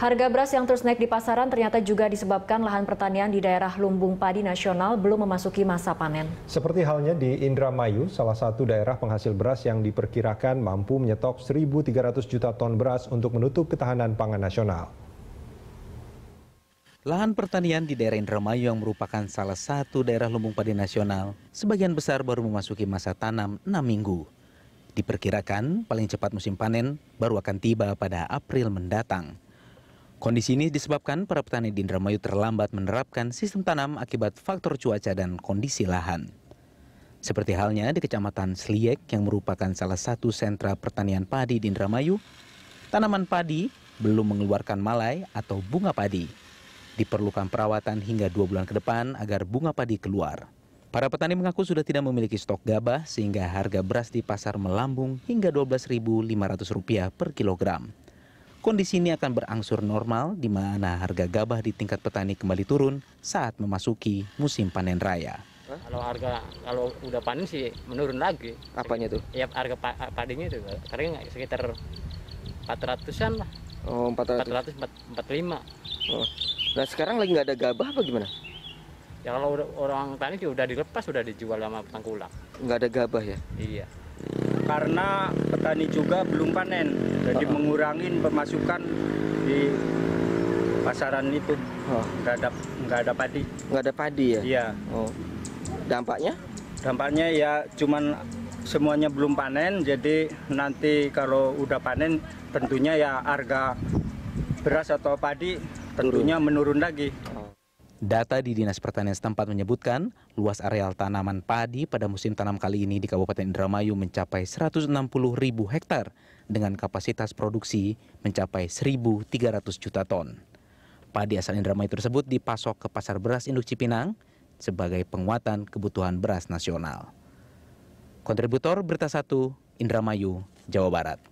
Harga beras yang terus naik di pasaran ternyata juga disebabkan lahan pertanian di daerah lumbung padi nasional belum memasuki masa panen. Seperti halnya di Indramayu, salah satu daerah penghasil beras yang diperkirakan mampu menyetok 1.300 juta ton beras untuk menutup ketahanan pangan nasional. Lahan pertanian di daerah Indramayu yang merupakan salah satu daerah lumbung padi nasional, sebagian besar baru memasuki masa tanam 6 minggu. Diperkirakan paling cepat musim panen baru akan tiba pada April mendatang. Kondisi ini disebabkan para petani di Indramayu terlambat menerapkan sistem tanam akibat faktor cuaca dan kondisi lahan. Seperti halnya di Kecamatan Sliek yang merupakan salah satu sentra pertanian padi di Indramayu, tanaman padi belum mengeluarkan malai atau bunga padi. Diperlukan perawatan hingga dua bulan ke depan agar bunga padi keluar. Para petani mengaku sudah tidak memiliki stok gabah sehingga harga beras di pasar melambung hingga Rp12.500 per kilogram. Kondisi ini akan berangsur normal di mana harga gabah di tingkat petani kembali turun saat memasuki musim panen raya. Kalau harga kalau udah panen sih menurun lagi. Apanya tuh? Ya harga padinya itu karena sekitar 400-an lah. Oh, 400. 400 45. Oh. Nah, sekarang lagi nggak ada gabah apa gimana? Ya kalau orang tani sih udah dilepas, udah dijual sama pengkulak. Nggak ada gabah ya? Iya. Hmm karena petani juga belum panen jadi oh. mengurangi pemasukan di pasaran itu oh. ada nggak ada padi nggak ada padi ya iya oh. dampaknya dampaknya ya cuman semuanya belum panen jadi nanti kalau udah panen tentunya ya harga beras atau padi tentunya menurun lagi oh. Data di Dinas Pertanian setempat menyebutkan, luas areal tanaman padi pada musim tanam kali ini di Kabupaten Indramayu mencapai 160 ribu hektar dengan kapasitas produksi mencapai 1.300 juta ton. Padi asal Indramayu tersebut dipasok ke pasar beras Induk Cipinang sebagai penguatan kebutuhan beras nasional. Kontributor Berita 1, Indramayu, Jawa Barat.